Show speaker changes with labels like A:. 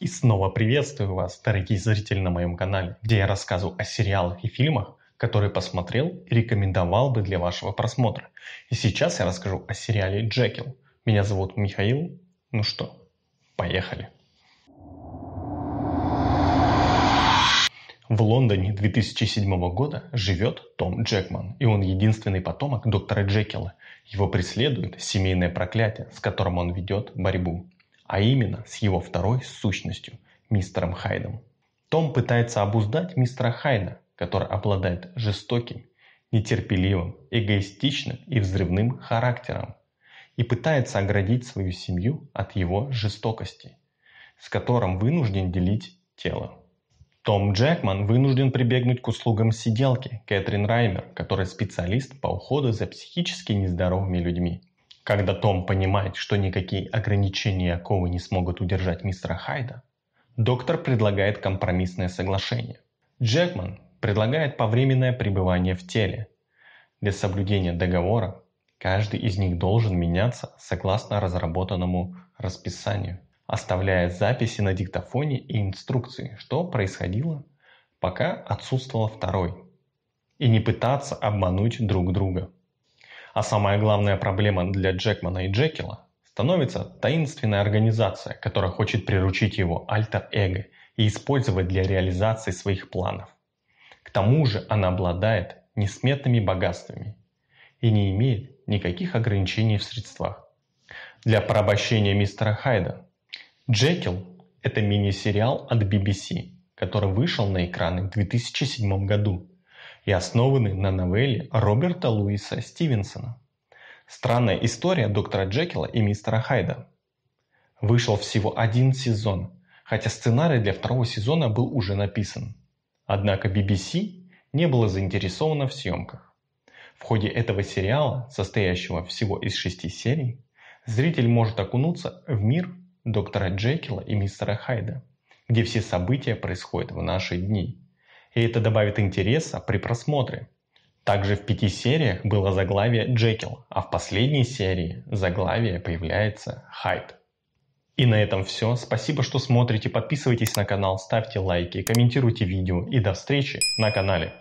A: И снова приветствую вас, дорогие зрители на моем канале, где я рассказываю о сериалах и фильмах, которые посмотрел и рекомендовал бы для вашего просмотра. И сейчас я расскажу о сериале «Джекил». Меня зовут Михаил. Ну что, поехали. В Лондоне 2007 года живет Том Джекман, и он единственный потомок доктора Джекила. Его преследует семейное проклятие, с которым он ведет борьбу а именно с его второй сущностью, мистером Хайдом. Том пытается обуздать мистера Хайда, который обладает жестоким, нетерпеливым, эгоистичным и взрывным характером, и пытается оградить свою семью от его жестокости, с которым вынужден делить тело. Том Джекман вынужден прибегнуть к услугам сиделки Кэтрин Раймер, которая специалист по уходу за психически нездоровыми людьми. Когда Том понимает, что никакие ограничения ковы не смогут удержать мистера Хайда, доктор предлагает компромиссное соглашение. Джекман предлагает повременное пребывание в теле. Для соблюдения договора каждый из них должен меняться согласно разработанному расписанию, оставляя записи на диктофоне и инструкции, что происходило, пока отсутствовал второй, и не пытаться обмануть друг друга. А самая главная проблема для Джекмана и Джекила становится таинственная организация, которая хочет приручить его альтер-эго и использовать для реализации своих планов. К тому же она обладает несметными богатствами и не имеет никаких ограничений в средствах. Для порабощения мистера Хайда. «Джекил» – это мини-сериал от BBC, который вышел на экраны в 2007 году и основаны на новелле Роберта Луиса Стивенсона «Странная история доктора Джекила и мистера Хайда». Вышел всего один сезон, хотя сценарий для второго сезона был уже написан. Однако BBC не было заинтересовано в съемках. В ходе этого сериала, состоящего всего из шести серий, зритель может окунуться в мир доктора Джекила и мистера Хайда, где все события происходят в наши дни и это добавит интереса при просмотре. Также в пяти сериях было заглавие Джекил, а в последней серии заглавие появляется Хайд. И на этом все. Спасибо, что смотрите. Подписывайтесь на канал, ставьте лайки, комментируйте видео. И до встречи на канале.